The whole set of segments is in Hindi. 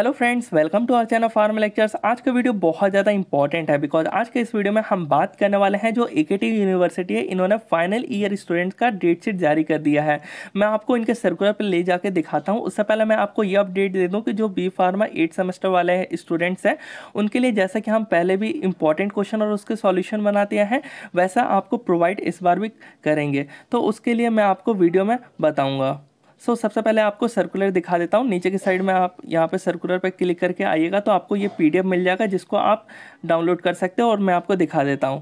hello friends welcome to our channel pharm lectures आज का वीडियो बहुत ज़्यादा इंपॉर्टेंट है बिकॉज आज के इस वीडियो में हम बात करने वाले हैं जो ए यूनिवर्सिटी है इन्होंने फाइनल ईयर स्टूडेंट्स का डेट शीट जारी कर दिया है मैं आपको इनके सर्कुलर पर ले जाकर दिखाता हूँ उससे पहले मैं आपको ये अपडेट दे दूँ कि जो बी फार्मा एट सेमेस्टर वाले स्टूडेंट्स हैं उनके लिए जैसा कि हम पहले भी इंपॉर्टेंट क्वेश्चन और उसके सॉल्यूशन बनाते हैं वैसा आपको प्रोवाइड इस बार भी करेंगे तो उसके लिए मैं आपको वीडियो में बताऊँगा सो so, सबसे पहले आपको सर्कुलर दिखा देता हूँ नीचे की साइड में आप यहाँ पे सर्कुलर पे क्लिक करके आइएगा तो आपको ये पीडीएफ मिल जाएगा जिसको आप डाउनलोड कर सकते हो और मैं आपको दिखा देता हूँ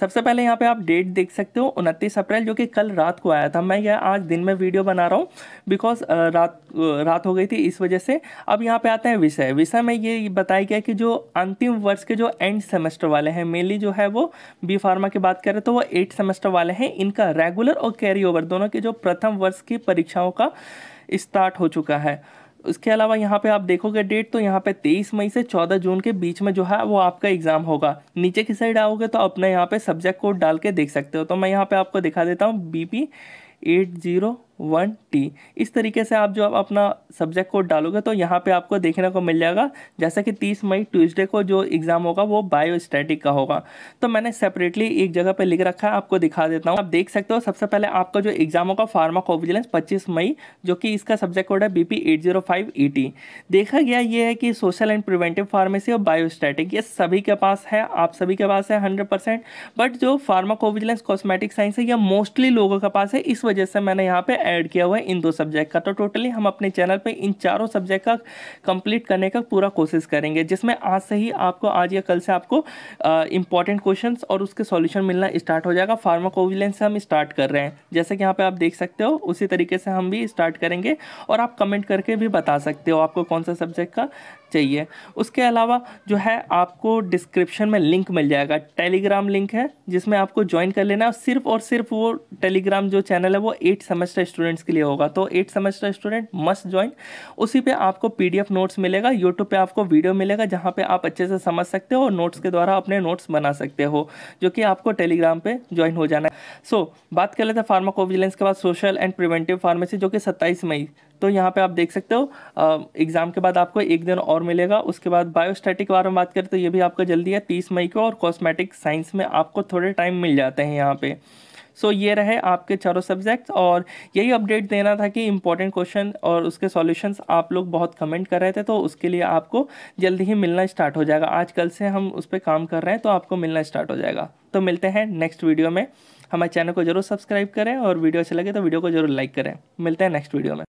सबसे पहले यहाँ पे आप डेट देख सकते हो उनतीस अप्रैल जो कि कल रात को आया था मैं यह आज दिन में वीडियो बना रहा हूँ बिकॉज रात रात हो गई थी इस वजह से अब यहाँ पे आते हैं विषय विषय में ये बताया गया कि जो अंतिम वर्ष के जो एंड सेमेस्टर वाले हैं मेनली जो है वो बी फार्मा की बात करें तो वो एट सेमेस्टर वाले हैं इनका रेगुलर और कैरी ओवर दोनों के जो प्रथम वर्ष की परीक्षाओं का स्टार्ट हो चुका है उसके अलावा यहाँ पे आप देखोगे डेट तो यहाँ पे तेईस मई से चौदह जून के बीच में जो है वो आपका एग्जाम होगा नीचे की साइड आओगे तो अपने यहाँ पे सब्जेक्ट कोड डाल के देख सकते हो तो मैं यहाँ पे आपको दिखा देता हूँ B P eight zero one T इस तरीके से आप जो अपना सब्जेक्ट कोड डालोगे तो यहाँ पे आपको देखने को मिल जाएगा जैसा कि 30 मई ट्यूसडे को जो एग्ज़ाम होगा वो बायोस्टैटिक का होगा तो मैंने सेपरेटली एक जगह पे लिख रखा है आपको दिखा देता हूँ आप देख सकते हो सबसे पहले आपका जो एग्ज़ाम होगा फार्माकोविजिलेंस पच्चीस मई जो कि इसका सब्जेक्ट कोड है बी पी e देखा गया ये है कि सोशल एंड प्रिवेंटिव फार्मेसी और बायोस्टैटिक ये सभी के पास है आप सभी के पास है हंड्रेड बट जो फार्माकोविजिलेंस कॉस्मेटिक साइंस है यह मोस्टली लोगों के पास है इस वजह से मैंने यहाँ पर ऐड किया हुआ है इन दो सब्जेक्ट का तो टोटली हम अपने चैनल पर इन चारों सब्जेक्ट का कंप्लीट करने का पूरा कोशिश करेंगे जिसमें आज से ही आपको आज या कल से आपको इंपॉर्टेंट क्वेश्चन और उसके सोल्यूशन मिलना स्टार्ट हो जाएगा फार्माकोविलेंस से हम स्टार्ट कर रहे हैं जैसे कि यहाँ पर आप देख सकते हो उसी तरीके से हम भी स्टार्ट करेंगे और आप कमेंट करके भी बता सकते हो आपको कौन सा सब्जेक्ट का चाहिए उसके अलावा जो है आपको डिस्क्रिप्शन में लिंक मिल जाएगा टेलीग्राम लिंक है जिसमें आपको ज्वाइन कर लेना है सिर्फ और सिर्फ वो टेलीग्राम जो चैनल है वो एट सेमेस्टर स्टूडेंट्स के लिए होगा तो eight semester student must join उसी पे आपको पीडीएफ नोट्स मिलेगा यूट्यूब पे आपको वीडियो मिलेगा जहाँ पे आप अच्छे से समझ सकते हो और नोट्स के द्वारा अपने नोट्स बना सकते हो जो कि आपको टेलीग्राम पर ज्वाइन हो जाना है सो so, बात कर लेते हैं फार्माकोविजिलेंस के बाद सोशल एंड प्रिवेंटिव फार्मेसी जो कि सत्ताईस मई तो यहाँ पे आप देख सकते हो एग्ज़ाम के बाद आपको एक दिन और मिलेगा उसके बाद बायोस्टैटिक के बारे में बात करें तो ये भी आपका जल्दी है तीस मई को और कॉस्मेटिक साइंस में आपको थोड़े टाइम मिल जाते हैं यहाँ पे सो ये रहे आपके चारों सब्जेक्ट्स और यही अपडेट देना था कि इंपॉर्टेंट क्वेश्चन और उसके सॉल्यूशंस आप लोग बहुत कमेंट कर रहे थे तो उसके लिए आपको जल्दी ही मिलना स्टार्ट हो जाएगा आज कल से हम उस पर काम कर रहे हैं तो आपको मिलना स्टार्ट हो जाएगा तो मिलते हैं नेक्स्ट वीडियो में हमारे चैनल को जरूर सब्सक्राइब करें और वीडियो अच्छा लगे तो वीडियो को जरूर लाइक करें मिलते हैं नेक्स्ट वीडियो में